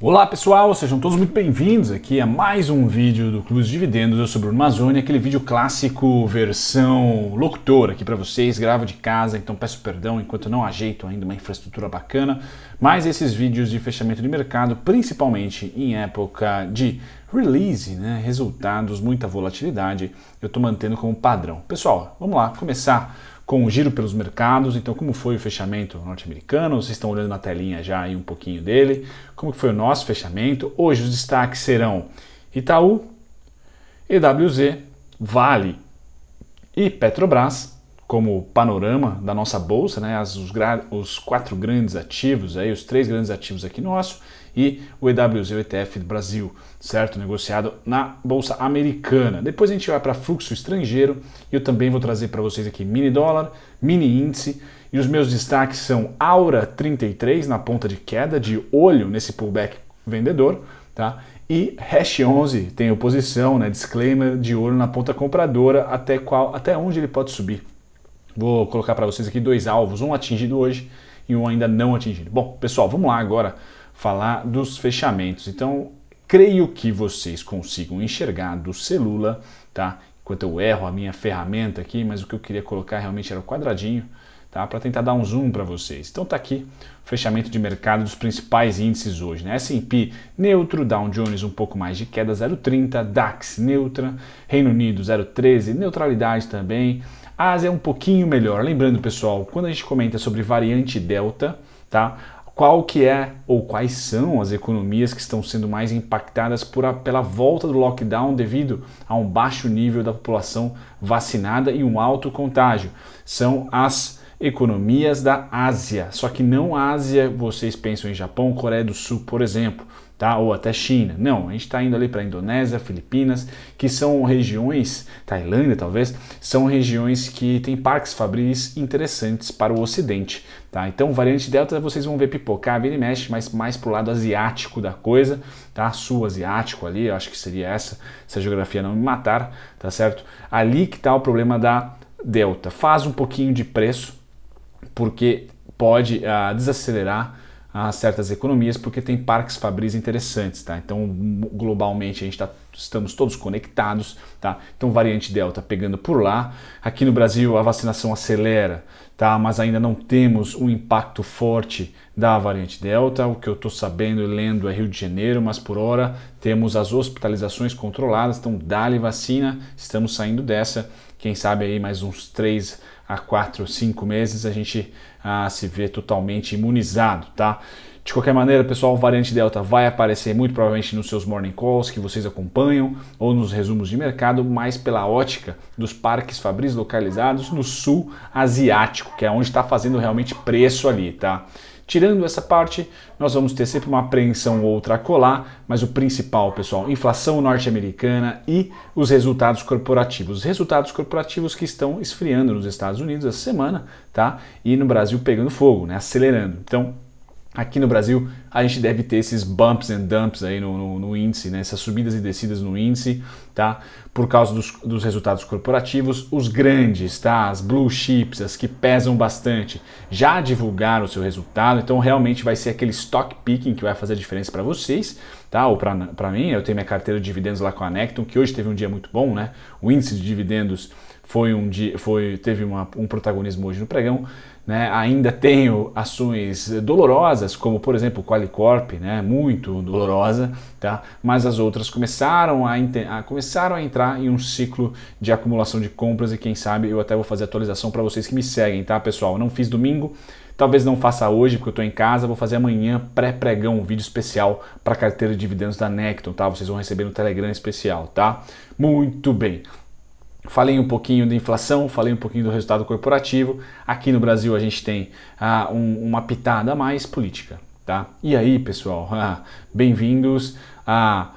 Olá pessoal, sejam todos muito bem-vindos aqui a mais um vídeo do Clube de Dividendos. Eu sou Bruno Mazzoni, aquele vídeo clássico versão locutor aqui para vocês, gravo de casa, então peço perdão enquanto não ajeito ainda uma infraestrutura bacana, mas esses vídeos de fechamento de mercado, principalmente em época de release, né, resultados, muita volatilidade, eu estou mantendo como padrão. Pessoal, vamos lá começar com o giro pelos mercados. Então, como foi o fechamento norte-americano? Vocês estão olhando na telinha já aí um pouquinho dele. Como foi o nosso fechamento? Hoje os destaques serão Itaú, EWZ, Vale e Petrobras como panorama da nossa bolsa, né? As, os, os quatro grandes ativos aí, os três grandes ativos aqui nosso e o EWZ, o ETF do Brasil, certo? Negociado na Bolsa Americana. Depois a gente vai para fluxo estrangeiro e eu também vou trazer para vocês aqui mini dólar, mini índice e os meus destaques são Aura 33 na ponta de queda, de olho nesse pullback vendedor, tá? E Hash 11 tem oposição, né? Disclaimer de olho na ponta compradora, até qual, até onde ele pode subir. Vou colocar para vocês aqui dois alvos, um atingido hoje e um ainda não atingido. Bom, pessoal, vamos lá agora falar dos fechamentos. Então, creio que vocês consigam enxergar do Celula, tá? Enquanto eu erro a minha ferramenta aqui, mas o que eu queria colocar realmente era o quadradinho, tá? Para tentar dar um zoom para vocês. Então tá aqui o fechamento de mercado dos principais índices hoje, né? S&P neutro, Dow Jones um pouco mais de queda 0,30, DAX neutra, Reino Unido 0,13, neutralidade também. A Ásia um pouquinho melhor. Lembrando, pessoal, quando a gente comenta sobre variante Delta, tá? qual que é ou quais são as economias que estão sendo mais impactadas por a, pela volta do lockdown devido a um baixo nível da população vacinada e um alto contágio. São as economias da Ásia. Só que não Ásia, vocês pensam em Japão, Coreia do Sul, por exemplo tá? ou até China. Não, a gente está indo ali para Indonésia, Filipinas, que são regiões, Tailândia talvez, são regiões que têm parques fabris interessantes para o ocidente. Tá? Então, variante Delta vocês vão ver pipocar, vira e mexe, mas mais para o lado asiático da coisa, tá? sul-asiático ali, acho que seria essa, se a geografia não me matar, tá certo? Ali que está o problema da Delta. Faz um pouquinho de preço, porque pode ah, desacelerar a certas economias porque tem parques fabris interessantes, tá? Então, globalmente a gente tá, estamos todos conectados, tá? Então, variante delta pegando por lá. Aqui no Brasil a vacinação acelera, tá? Mas ainda não temos um impacto forte da variante delta. O que eu estou sabendo e lendo é Rio de Janeiro, mas por hora temos as hospitalizações controladas, então dá-lhe vacina, estamos saindo dessa. Quem sabe aí mais uns 3 a 4, 5 meses a gente a se ver totalmente imunizado, tá? De qualquer maneira, pessoal, variante Delta vai aparecer muito provavelmente nos seus morning calls que vocês acompanham ou nos resumos de mercado, mais pela ótica dos parques Fabris localizados no sul asiático, que é onde está fazendo realmente preço ali, tá? Tirando essa parte, nós vamos ter sempre uma apreensão ou outra a colar, mas o principal, pessoal, inflação norte-americana e os resultados corporativos. Os resultados corporativos que estão esfriando nos Estados Unidos essa semana, tá? E no Brasil pegando fogo, né? Acelerando. Então, Aqui no Brasil, a gente deve ter esses bumps and dumps aí no, no, no índice, né? essas subidas e descidas no índice, tá? Por causa dos, dos, resultados corporativos, os grandes, tá? As blue chips, as que pesam bastante, já divulgaram o seu resultado, então realmente vai ser aquele stock picking que vai fazer a diferença para vocês, tá? Ou para mim, eu tenho minha carteira de dividendos lá com a Necton, que hoje teve um dia muito bom, né? O índice de dividendos foi um dia, foi, teve uma, um protagonismo hoje no pregão. Né, ainda tenho ações dolorosas, como por exemplo Qualicorp, né, muito dolorosa, tá? mas as outras começaram a, a, começaram a entrar em um ciclo de acumulação de compras e quem sabe eu até vou fazer atualização para vocês que me seguem, tá pessoal? Eu não fiz domingo, talvez não faça hoje porque eu estou em casa, vou fazer amanhã pré-pregão, um vídeo especial para carteira de dividendos da Necton, tá? vocês vão receber no Telegram especial, tá? Muito bem. Falei um pouquinho de inflação, falei um pouquinho do resultado corporativo. Aqui no Brasil a gente tem ah, um, uma pitada mais política, tá? E aí, pessoal, ah, bem-vindos a ah,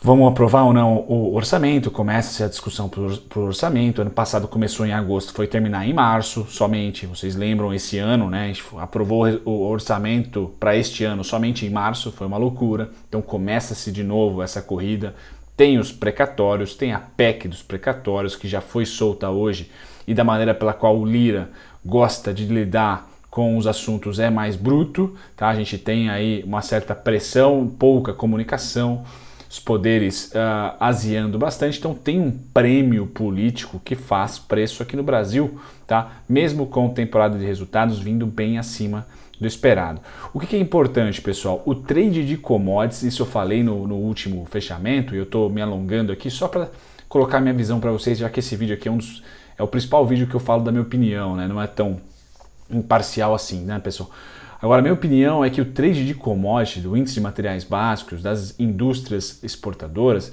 vamos aprovar ou não o orçamento, começa-se a discussão por orçamento, ano passado começou em agosto, foi terminar em março somente, vocês lembram esse ano, né, a gente aprovou o orçamento para este ano somente em março, foi uma loucura, então começa-se de novo essa corrida tem os precatórios, tem a PEC dos precatórios, que já foi solta hoje, e da maneira pela qual o Lira gosta de lidar com os assuntos é mais bruto, tá? A gente tem aí uma certa pressão, pouca comunicação, os poderes uh, aziando bastante, então tem um prêmio político que faz preço aqui no Brasil, tá? Mesmo com temporada de resultados vindo bem acima do esperado. O que, é importante, pessoal? O trade de commodities, isso eu falei no, no último fechamento, e eu estou me alongando aqui só para colocar minha visão para vocês, já que esse vídeo aqui é um dos, é o principal vídeo que eu falo da minha opinião, né? Não é tão imparcial assim, né, pessoal? Agora, minha opinião é que o trade de commodities, do índice de materiais básicos, das indústrias exportadoras,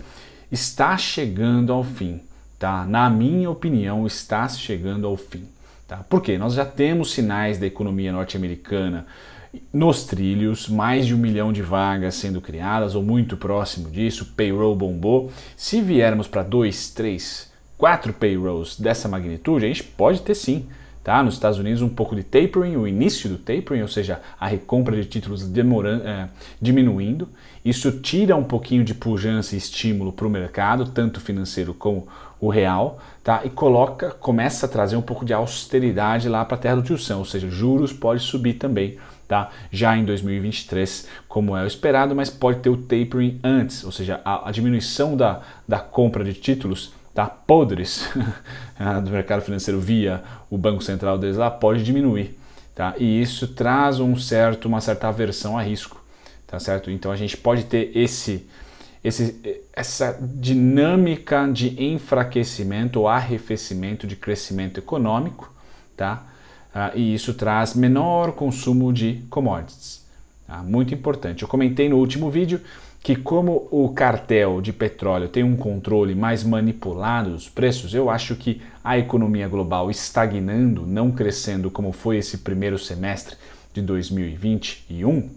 está chegando ao fim, tá? Na minha opinião, está chegando ao fim. Tá? Por quê? Nós já temos sinais da economia norte-americana nos trilhos, mais de um milhão de vagas sendo criadas, ou muito próximo disso, payroll bombou. Se viermos para dois, três, quatro payrolls dessa magnitude, a gente pode ter sim Tá? Nos Estados Unidos, um pouco de tapering, o início do tapering, ou seja, a recompra de títulos demorando, é, diminuindo. Isso tira um pouquinho de pujança e estímulo para o mercado, tanto financeiro como o real, tá? e coloca, começa a trazer um pouco de austeridade lá para a terra do tio Sam, ou seja, juros pode subir também Tá? já em 2023, como é o esperado, mas pode ter o tapering antes, ou seja, a, a diminuição da, da compra de títulos tá, podres né, do mercado financeiro via o Banco Central deles lá pode diminuir. Tá? E isso traz um certo, uma certa aversão a risco. Tá certo? Então a gente pode ter esse, esse, essa dinâmica de enfraquecimento ou arrefecimento de crescimento econômico, tá? Ah, e isso traz menor consumo de commodities. Tá? Muito importante. Eu comentei no último vídeo que, como o cartel de petróleo tem um controle mais manipulado dos preços, eu acho que a economia global estagnando, não crescendo como foi esse primeiro semestre de 2021,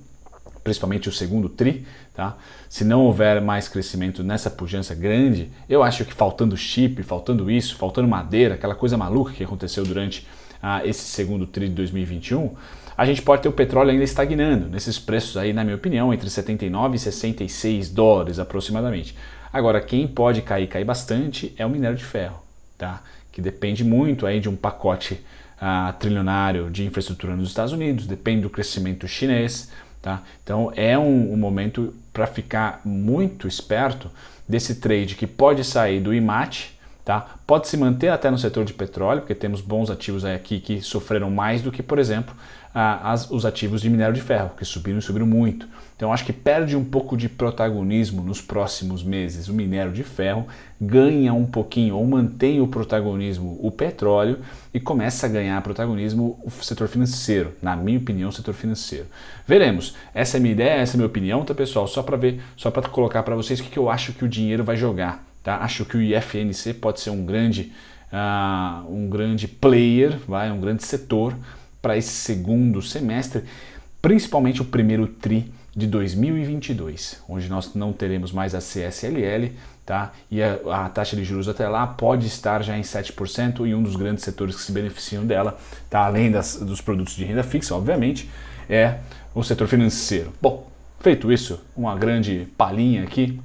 principalmente o segundo tri, tá? se não houver mais crescimento nessa pujança grande, eu acho que faltando chip, faltando isso, faltando madeira, aquela coisa maluca que aconteceu durante ah, esse segundo tri de 2021 a gente pode ter o petróleo ainda estagnando, nesses preços aí, na minha opinião, entre 79 e 66 dólares aproximadamente. Agora, quem pode cair, cair bastante é o minério de ferro, tá? que depende muito aí de um pacote ah, trilionário de infraestrutura nos Estados Unidos, depende do crescimento chinês. Tá? Então é um, um momento para ficar muito esperto desse trade que pode sair do IMAT, Tá? Pode se manter até no setor de petróleo, porque temos bons ativos aqui que sofreram mais do que, por exemplo, as, os ativos de minério de ferro, que subiram e subiram muito. Então acho que perde um pouco de protagonismo nos próximos meses o minério de ferro, ganha um pouquinho ou mantém o protagonismo o petróleo e começa a ganhar protagonismo o setor financeiro, na minha opinião, o setor financeiro. Veremos. Essa é a minha ideia, essa é a minha opinião, tá pessoal? Só para ver, só para colocar para vocês o que, que eu acho que o dinheiro vai jogar Tá? Acho que o IFNC pode ser um grande, uh, um grande player, vai, um grande setor para esse segundo semestre, principalmente o primeiro tri de 2022, onde nós não teremos mais a CSLL, tá? E a, a, taxa de juros até lá pode estar já em 7% e um dos grandes setores que se beneficiam dela, tá? Além das, dos produtos de renda fixa, obviamente, é o setor financeiro. Bom, feito isso, uma grande palhinha aqui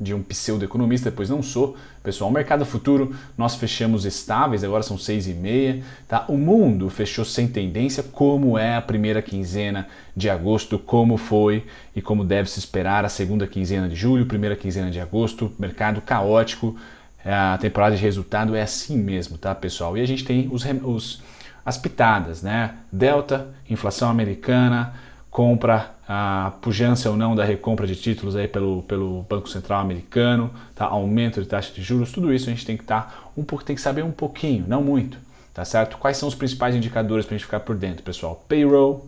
de um pseudo-economista, pois não sou. Pessoal, mercado futuro nós fechamos estáveis, agora são seis e meia, tá? O mundo fechou sem tendência, como é a primeira quinzena de agosto, como foi e como deve se esperar a segunda quinzena de julho, primeira quinzena de agosto, mercado caótico. É, a temporada de resultado é assim mesmo, tá, pessoal? E a gente tem os, os as pitadas, né? Delta, inflação americana, compra, a pujança ou não da recompra de títulos aí pelo, pelo Banco Central americano, tá? aumento de taxa de juros, tudo isso a gente tem que estar tá um pouco, tem que saber um pouquinho, não muito, tá certo? Quais são os principais indicadores para a gente ficar por dentro, pessoal? Payroll,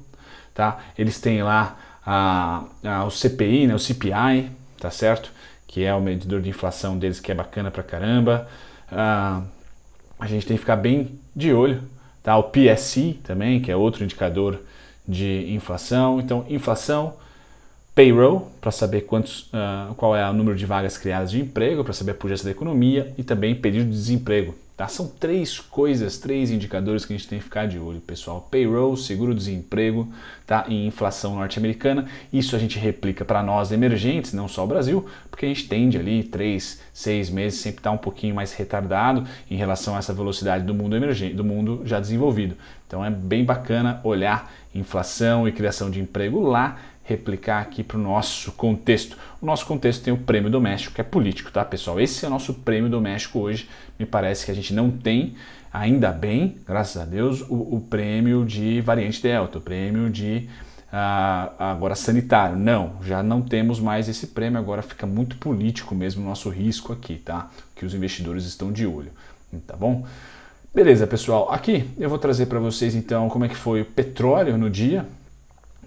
tá? Eles têm lá a, a, o CPI, né? o CPI, tá certo? Que é o medidor de inflação deles que é bacana pra caramba. Ah, a gente tem que ficar bem de olho, tá? O PSI também, que é outro indicador de inflação. Então, inflação, payroll, para saber quantos, uh, qual é o número de vagas criadas de emprego, para saber a pujança da economia e também período de desemprego, Tá? São três coisas, três indicadores que a gente tem que ficar de olho, pessoal. Payroll, seguro-desemprego tá? e inflação norte-americana. Isso a gente replica para nós emergentes, não só o Brasil, porque a gente tende ali três, seis meses, sempre está um pouquinho mais retardado em relação a essa velocidade do mundo emergente, do mundo já desenvolvido. Então é bem bacana olhar inflação e criação de emprego lá replicar aqui para o nosso contexto. O nosso contexto tem o prêmio doméstico, que é político, tá, pessoal? Esse é o nosso prêmio doméstico hoje. Me parece que a gente não tem, ainda bem, graças a Deus, o, o prêmio de variante delta, o prêmio de ah, agora sanitário. Não, já não temos mais esse prêmio, agora fica muito político mesmo o nosso risco aqui, tá? Que os investidores estão de olho, tá bom? Beleza, pessoal, aqui eu vou trazer para vocês então como é que foi o petróleo no dia,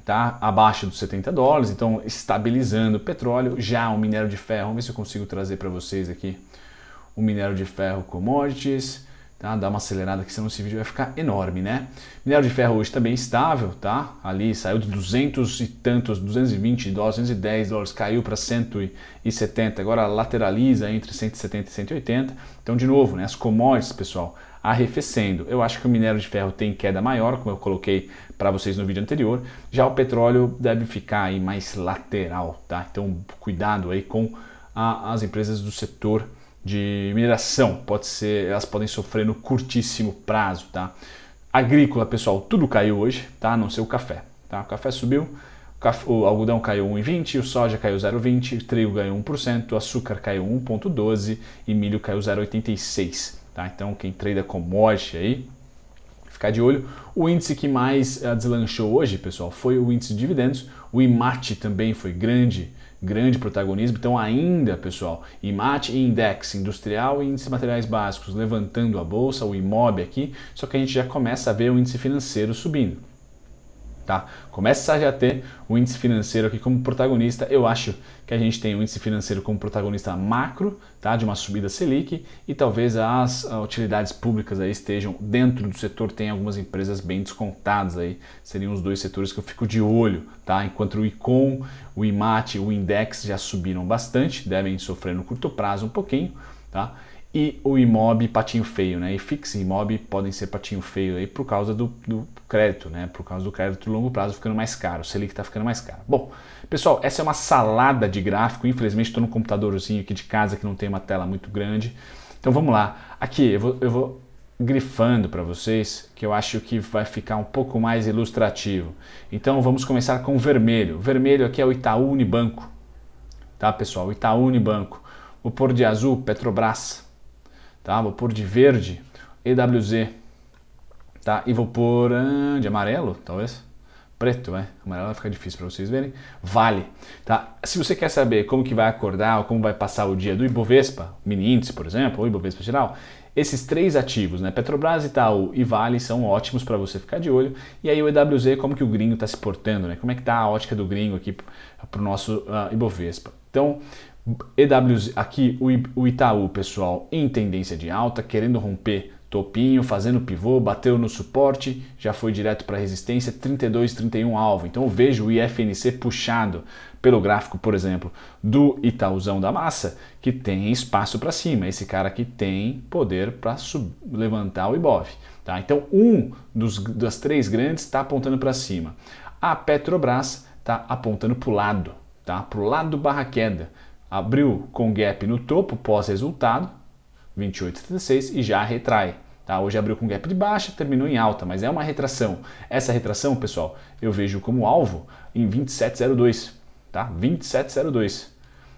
tá? abaixo dos 70 dólares, então estabilizando o petróleo. Já o minério de ferro, vamos ver se eu consigo trazer para vocês aqui o minério de ferro commodities. Tá? Dá uma acelerada aqui, senão esse vídeo vai ficar enorme, né? Minério de ferro hoje também bem estável, tá? Ali saiu de 200 e tantos, 220 dólares, 210 dólares, caiu para 170, agora lateraliza entre 170 e 180. Então, de novo, né? as commodities, pessoal, arrefecendo. Eu acho que o minério de ferro tem queda maior, como eu coloquei para vocês no vídeo anterior. Já o petróleo deve ficar aí mais lateral, tá? Então cuidado aí com a, as empresas do setor de mineração. Pode ser, elas podem sofrer no curtíssimo prazo, tá? Agrícola, pessoal, tudo caiu hoje, tá? A não ser o café, tá? O café subiu, o algodão caiu 1,20, o soja caiu 0,20, o trigo ganhou 1%, o açúcar caiu 1,12 e milho caiu 0,86. Tá? Então, quem treina commodity aí, ficar de olho. O índice que mais eh, deslanchou hoje, pessoal, foi o índice de dividendos. O IMAT também foi grande, grande protagonismo. Então, ainda, pessoal, IMAT e Index Industrial e Índice de Materiais Básicos levantando a bolsa, o IMOB aqui. Só que a gente já começa a ver o índice financeiro subindo. Tá? Começa a já ter o índice financeiro aqui como protagonista. Eu acho que a gente tem o índice financeiro como protagonista macro, tá? De uma subida Selic e talvez as ah, utilidades públicas aí estejam dentro do setor, tem algumas empresas bem descontadas aí. Seriam os dois setores que eu fico de olho, tá? Enquanto o Icom, o Imate, o Index já subiram bastante, devem sofrer no curto prazo um pouquinho, tá? e o IMOB patinho feio, né? E fixe IMOB podem ser patinho feio aí por causa do, do crédito, né? Por causa do crédito de longo prazo ficando mais caro, o Selic está ficando mais caro. Bom, pessoal, essa é uma salada de gráfico. Infelizmente estou no computadorzinho aqui de casa que não tem uma tela muito grande. Então vamos lá. Aqui eu vou, eu vou grifando para vocês que eu acho que vai ficar um pouco mais ilustrativo. Então vamos começar com o vermelho. O vermelho aqui é o Itaú Unibanco, tá pessoal? O Itaú Unibanco. O pôr de azul, Petrobras tá? Vou pôr de verde, EWZ, tá? E vou pôr ah, de amarelo, talvez. Preto, né? Amarelo vai ficar difícil para vocês verem. Vale, tá? Se você quer saber como que vai acordar ou como vai passar o dia do Ibovespa, mini índice, por exemplo, ou Ibovespa geral, esses três ativos, né? Petrobras, Itaú e Vale são ótimos para você ficar de olho. E aí o EWZ, como que o gringo está se portando, né? Como é que está a ótica do gringo aqui para o nosso uh, Ibovespa? Então, EWZ, aqui o Itaú, pessoal, em tendência de alta, querendo romper topinho, fazendo pivô, bateu no suporte, já foi direto para resistência 32, 31 alvo. Então eu vejo o IFNC puxado pelo gráfico, por exemplo, do Itaúzão da Massa, que tem espaço para cima. Esse cara aqui tem poder para levantar o Ibov. Tá? Então um dos, das três grandes está apontando para cima. A Petrobras está apontando para o lado, tá? para o lado barra queda Abriu com gap no topo pós-resultado, 28,36 e já retrai. Tá? Hoje abriu com gap de baixa, terminou em alta, mas é uma retração. Essa retração, pessoal, eu vejo como alvo em 27,02. Tá? 27,02.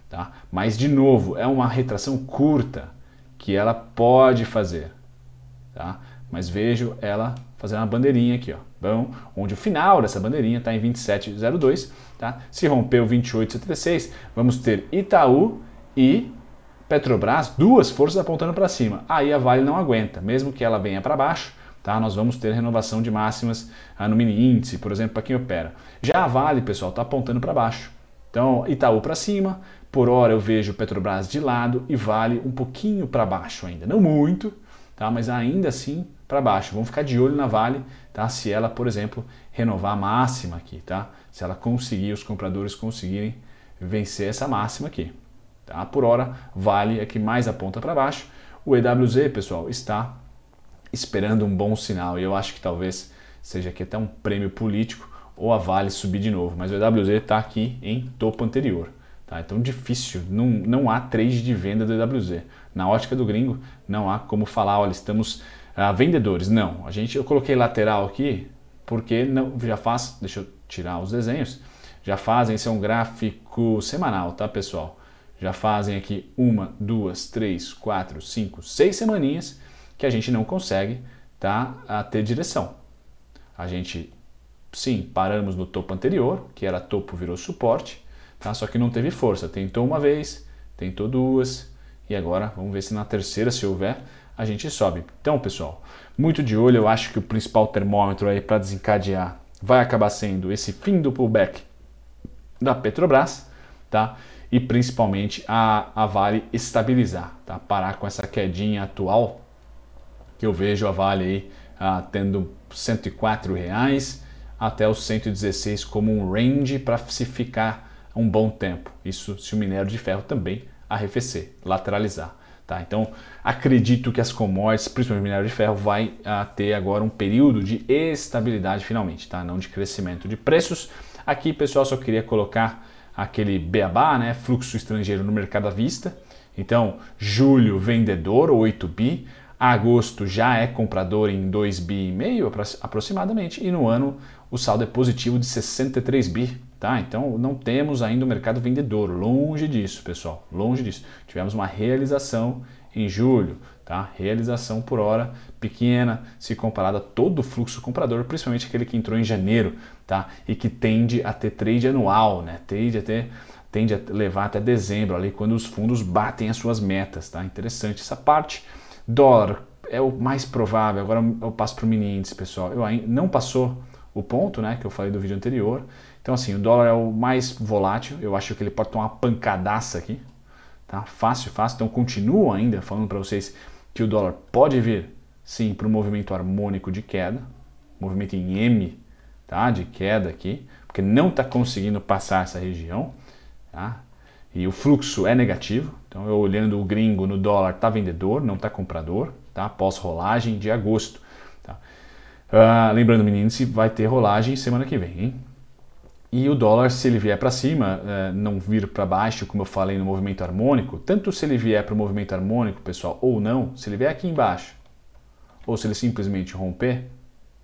Tá? Mas, de novo, é uma retração curta que ela pode fazer. Tá? Mas vejo ela Fazer uma bandeirinha aqui, ó, então, onde o final dessa bandeirinha está em 27,02. Tá? Se rompeu 28,76, vamos ter Itaú e Petrobras, duas forças apontando para cima. Aí a Vale não aguenta, mesmo que ela venha para baixo, tá? Nós vamos ter renovação de máximas ah, no mini índice, por exemplo, para quem opera. Já a Vale, pessoal, está apontando para baixo. Então, Itaú para cima, por hora eu vejo Petrobras de lado e Vale um pouquinho para baixo ainda, não muito, tá? Mas ainda assim para baixo. Vamos ficar de olho na Vale, tá? Se ela, por exemplo, renovar a máxima aqui, tá? Se ela conseguir, os compradores conseguirem vencer essa máxima aqui, tá? Por hora, Vale é que mais aponta para baixo. O EWZ, pessoal, está esperando um bom sinal e eu acho que talvez seja aqui até um prêmio político ou a Vale subir de novo, mas o EWZ está aqui em topo anterior. Tá, então difícil, não, não há trade de venda do EWZ. Na ótica do gringo, não há como falar, olha, estamos ah, vendedores, não. A gente, eu coloquei lateral aqui porque não, já faz, deixa eu tirar os desenhos, já fazem, esse é um gráfico semanal, tá pessoal? Já fazem aqui uma, duas, três, quatro, cinco, seis semaninhas que a gente não consegue tá, a ter direção. A gente, sim, paramos no topo anterior, que era topo virou suporte, tá? só que não teve força. Tentou uma vez, tentou duas, e agora vamos ver se na terceira, se houver, a gente sobe. Então, pessoal, muito de olho, eu acho que o principal termômetro aí para desencadear vai acabar sendo esse fim do pullback da Petrobras, tá? E principalmente a, a Vale estabilizar, tá? Parar com essa quedinha atual que eu vejo a Vale aí ah, tendo 104 reais até os 116 como um range para se ficar um bom tempo. Isso se o minério de ferro também arrefecer, lateralizar. Tá? Então, acredito que as commodities, principalmente minério de ferro, vai ah, ter agora um período de estabilidade finalmente, tá? não de crescimento de preços. Aqui, pessoal, só queria colocar aquele beabá, né? fluxo estrangeiro no mercado à vista. Então, julho, vendedor, 8 bi. Agosto já é comprador em 2 bi e meio aproximadamente. E no ano, o saldo é positivo de 63 bi. Tá? Então não temos ainda o um mercado vendedor, longe disso, pessoal, longe disso. Tivemos uma realização em julho, tá? Realização por hora pequena se comparada a todo o fluxo comprador, principalmente aquele que entrou em janeiro, tá? E que tende a ter trade anual, né? Tende a ter tende a levar até dezembro ali quando os fundos batem as suas metas, tá? Interessante essa parte. Dólar é o mais provável. Agora eu passo para o mini índice, pessoal. Eu ainda não passou o ponto, né, que eu falei do vídeo anterior. Então assim, o dólar é o mais volátil, eu acho que ele pode tomar uma pancadaça aqui, tá? Fácil, fácil. Então continuo ainda falando para vocês que o dólar pode vir sim para um movimento harmônico de queda, movimento em M, tá? De queda aqui, porque não está conseguindo passar essa região, tá? E o fluxo é negativo. Então eu olhando o gringo no dólar tá vendedor, não tá comprador, tá? Pós rolagem de agosto, tá? Ah, lembrando, meninos, vai ter rolagem semana que vem, hein? E o dólar, se ele vier para cima, eh, não vir para baixo, como eu falei no movimento harmônico, tanto se ele vier para o movimento harmônico, pessoal, ou não, se ele vier aqui embaixo, ou se ele simplesmente romper,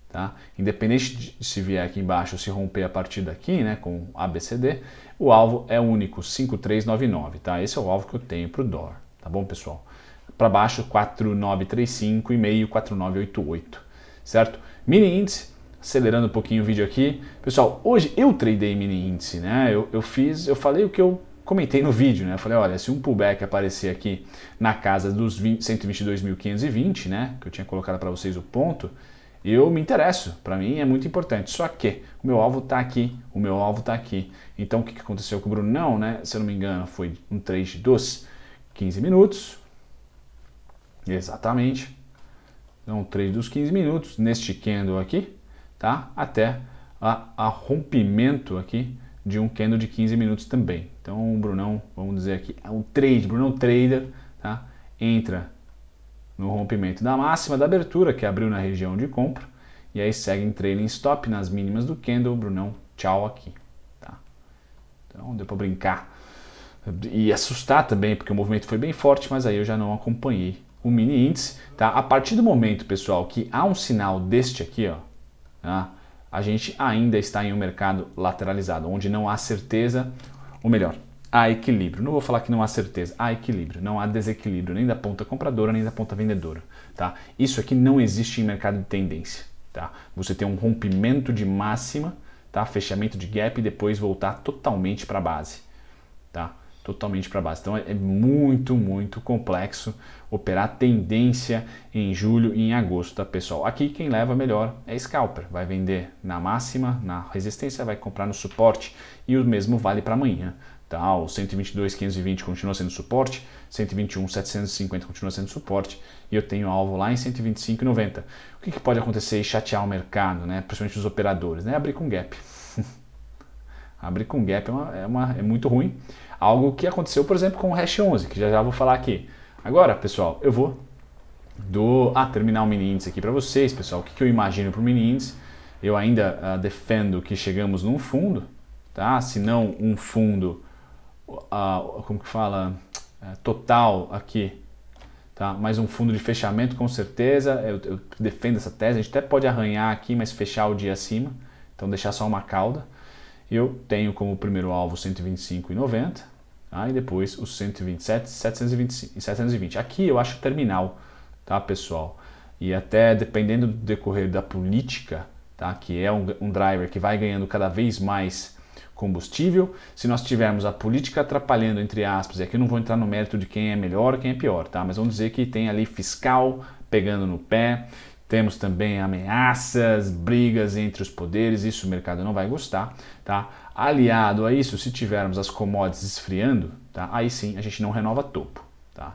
tá? independente de se vier aqui embaixo ou se romper a partir daqui, né, com ABCD, o alvo é único, 5399, tá? Esse é o alvo que eu tenho para o dólar, tá bom, pessoal? Para baixo, 4935 e meio, 4988, certo? Mini índice, acelerando um pouquinho o vídeo aqui. Pessoal, hoje eu tradei mini índice, né? Eu, eu fiz, eu falei o que eu comentei no vídeo, né? Eu falei, olha, se um pullback aparecer aqui na casa dos 122.520, né? Que eu tinha colocado para vocês o ponto, eu me interesso, para mim é muito importante. Só que o meu alvo está aqui, o meu alvo está aqui. Então o que aconteceu com o Bruno? Não, né? Se eu não me engano, foi um trade dos 15 minutos. Exatamente. Então, trade dos 15 minutos neste candle aqui, tá? Até a, a, rompimento aqui de um candle de 15 minutos também. Então, o Brunão, vamos dizer aqui, é um trade, Brunão trader, tá? Entra no rompimento da máxima da abertura, que abriu na região de compra, e aí segue em trailing stop nas mínimas do candle, Brunão, tchau aqui, tá? Então, deu para brincar e assustar também, porque o movimento foi bem forte, mas aí eu já não acompanhei o mini índice, tá? A partir do momento, pessoal, que há um sinal deste aqui, ó, tá? a gente ainda está em um mercado lateralizado, onde não há certeza, ou melhor, há equilíbrio. Não vou falar que não há certeza, há equilíbrio, não há desequilíbrio nem da ponta compradora nem da ponta vendedora, tá? Isso aqui não existe em mercado de tendência, tá? Você tem um rompimento de máxima, tá? Fechamento de gap e depois voltar totalmente para a base, tá? totalmente para baixo. Então é, é muito, muito complexo operar tendência em julho e em agosto, tá pessoal? Aqui quem leva melhor é scalper, vai vender na máxima, na resistência, vai comprar no suporte e o mesmo vale para amanhã. Tá, o 122,520 continua sendo suporte, 121,750 continua sendo suporte e eu tenho alvo lá em 125,90. O que, que, pode acontecer e chatear o mercado, né? principalmente os operadores? Né? Abrir com gap. Abrir com gap é, uma, é, uma, é muito ruim. Algo que aconteceu, por exemplo, com o Hash 11, que já já vou falar aqui. Agora, pessoal, eu vou do ah, terminar o mini índice aqui para vocês, pessoal. O que, que eu imagino para o mini índice? Eu ainda ah, defendo que chegamos num fundo, tá? Se não um fundo, ah como que fala, é, total aqui, tá? Mas um fundo de fechamento com certeza. Eu, eu, defendo essa tese. A gente até pode arranhar aqui, mas fechar o dia acima, então deixar só uma cauda. Eu tenho como primeiro alvo 125,90 Aí tá? E depois os 127, 720, 720. Aqui eu acho terminal, tá, pessoal? E até dependendo do decorrer da política, tá, que é um, um driver que vai ganhando cada vez mais combustível, se nós tivermos a política atrapalhando, entre aspas, e aqui eu não vou entrar no mérito de quem é melhor quem é pior, tá? Mas vamos dizer que tem ali fiscal pegando no pé, temos também ameaças, brigas entre os poderes, isso o mercado não vai gostar, tá? Aliado a isso, se tivermos as commodities esfriando, tá? Aí sim a gente não renova topo, tá?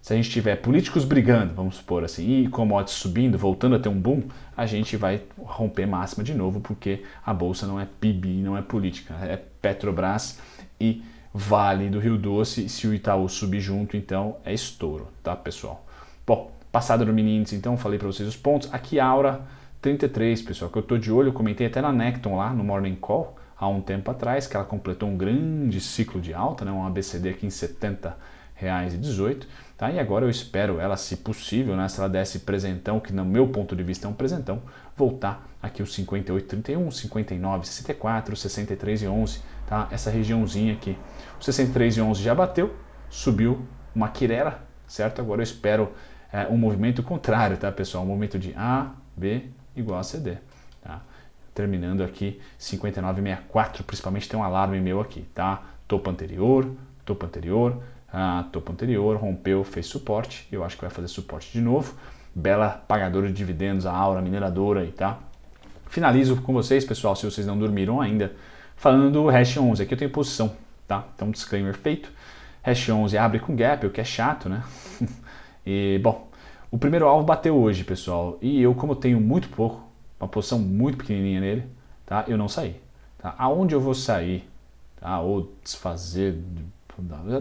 Se a gente tiver políticos brigando, vamos supor assim, e commodities subindo, voltando a ter um boom, a gente vai romper máxima de novo, porque a bolsa não é PIB, não é política, é Petrobras e Vale do Rio Doce. se o Itaú subir junto, então é estouro, tá, pessoal? Bom, passada no mini índice, então falei para vocês os pontos. Aqui Aura 33, pessoal, que eu estou de olho, eu comentei até na Necton lá no Morning Call há um tempo atrás, que ela completou um grande ciclo de alta, né, um ABCD aqui em reais e 18, Tá? E agora eu espero ela, se possível, né, se ela desse presentão, que no meu ponto de vista é um presentão, voltar aqui os 31, 59, 64, 63 e 11, tá? Essa regiãozinha aqui. O 63 e 11 já bateu, subiu uma quirera, certo? Agora eu espero é, um movimento contrário, tá, pessoal? Um movimento de A, B igual a CD. Tá? Terminando aqui 5964, principalmente tem um alarme meu aqui, tá? Topo anterior, topo anterior, ah, topo anterior, rompeu, fez suporte, eu acho que vai fazer suporte de novo. Bela pagadora de dividendos, a aura mineradora aí, tá? Finalizo com vocês, pessoal, se vocês não dormiram ainda, falando do Hash 11. Aqui eu tenho posição, tá? Então, disclaimer feito. Hash 11 abre com gap, o que é chato, né? E, bom, o primeiro alvo bateu hoje, pessoal. E eu, como tenho muito pouco, uma posição muito pequenininha nele, tá? Eu não saí. Tá? Aonde eu vou sair? Tá? Ou desfazer...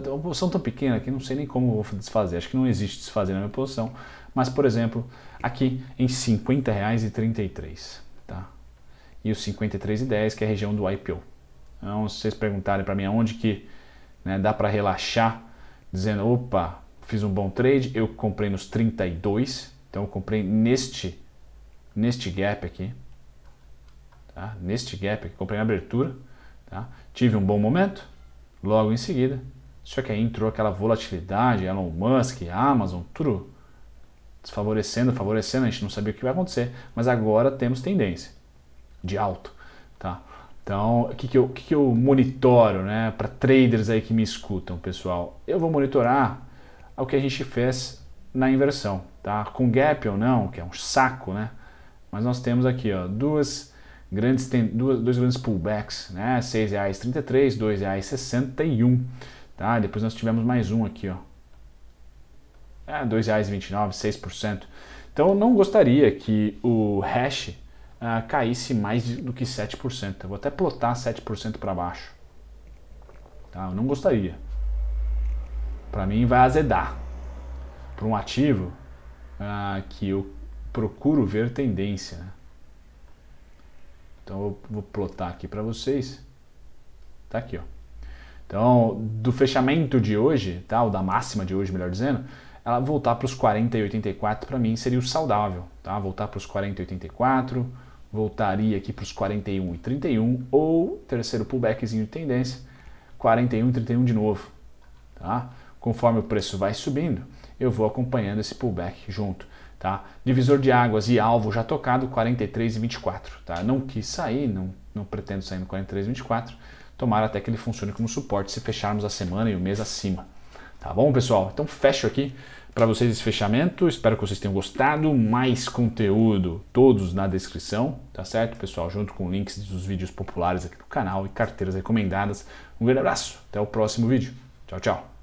uma posição tão pequena que não sei nem como vou desfazer. Acho que não existe desfazer na minha posição. Mas, por exemplo, aqui em R$ 50,33. Tá? E os R$ 53,10, que é a região do IPO. Então, se vocês perguntarem para mim aonde que né, dá para relaxar, dizendo, opa, fiz um bom trade, eu comprei nos 32, então eu comprei neste neste gap aqui, tá? Neste gap aqui, comprei na abertura, tá? Tive um bom momento, logo em seguida, só que aí entrou aquela volatilidade, Elon Musk, Amazon, tudo desfavorecendo, favorecendo, a gente não sabia o que vai acontecer, mas agora temos tendência de alto, tá? Então, o que, que, eu, que, que eu monitoro né, para traders aí que me escutam, pessoal? Eu vou monitorar ao que a gente fez na inversão, tá? Com gap ou não, que é um saco, né? Mas nós temos aqui, ó, duas grandes duas, dois grandes pullbacks, né? R$ 6,33, 2,61, tá? Depois nós tivemos mais um aqui, ó. É, R$ 2,29, 6%. Então eu não gostaria que o hash ah, caísse mais do que 7%. Eu vou até plotar 7% para baixo. Tá? Eu não gostaria para mim vai azedar. para um ativo ah, que eu procuro ver tendência. Né? Então eu vou plotar aqui para vocês. Tá aqui, ó. Então, do fechamento de hoje, tá, ou da máxima de hoje, melhor dizendo, ela voltar para os 40 e 84 para mim seria o saudável, tá? Voltar para os 40 e 84 voltaria aqui para os 41 e 31 ou terceiro pullbackzinho de tendência, 41 e 31 de novo, tá? Conforme o preço vai subindo, eu vou acompanhando esse pullback junto. Tá? Divisor de águas e alvo já tocado 43,24, tá? Não quis sair, não, não pretendo sair no 43,24. Tomara até que ele funcione como suporte se fecharmos a semana e o mês acima. Tá bom, pessoal? Então fecho aqui para vocês esse fechamento. Espero que vocês tenham gostado. Mais conteúdo todos na descrição, tá certo, pessoal? Junto com links dos vídeos populares aqui do canal e carteiras recomendadas. Um grande abraço. Até o próximo vídeo. Tchau, tchau.